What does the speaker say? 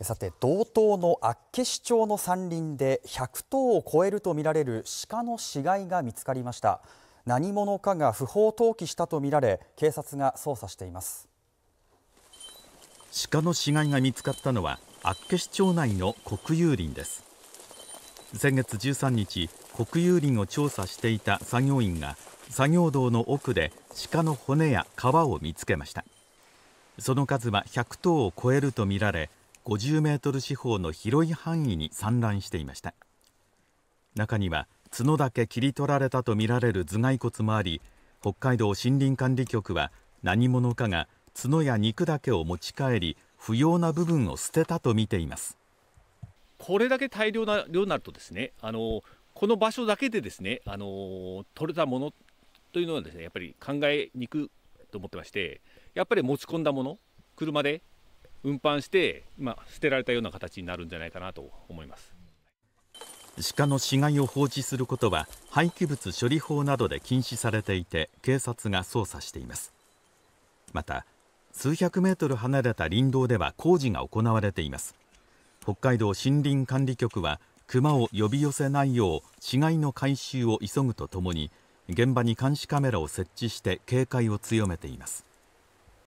さて道東の厚岸町の山林で100頭を超えるとみられる鹿の死骸が見つかりました何者かが不法投棄したとみられ警察が捜査しています鹿の死骸が見つかったのは厚岸町内の国有林です先月13日国有林を調査していた作業員が作業道の奥で鹿の骨や皮を見つけましたその数は100頭を超えるとみられ50メートル四方の広い範囲に散乱していました中には角だけ切り取られたとみられる頭蓋骨もあり北海道森林管理局は何者かが角や肉だけを持ち帰り不要な部分を捨てたと見ていますこれだけ大量な量になるとですねあのこの場所だけでですねあの取れたものというのはですねやっぱり考えにくいと思ってましてやっぱり持ち込んだもの車で運搬して今捨てられたような形になるんじゃないかなと思います鹿の死骸を放置することは廃棄物処理法などで禁止されていて警察が捜査していますまた数百メートル離れた林道では工事が行われています北海道森林管理局は熊を呼び寄せないよう死骸の回収を急ぐとともに現場に監視カメラを設置して警戒を強めています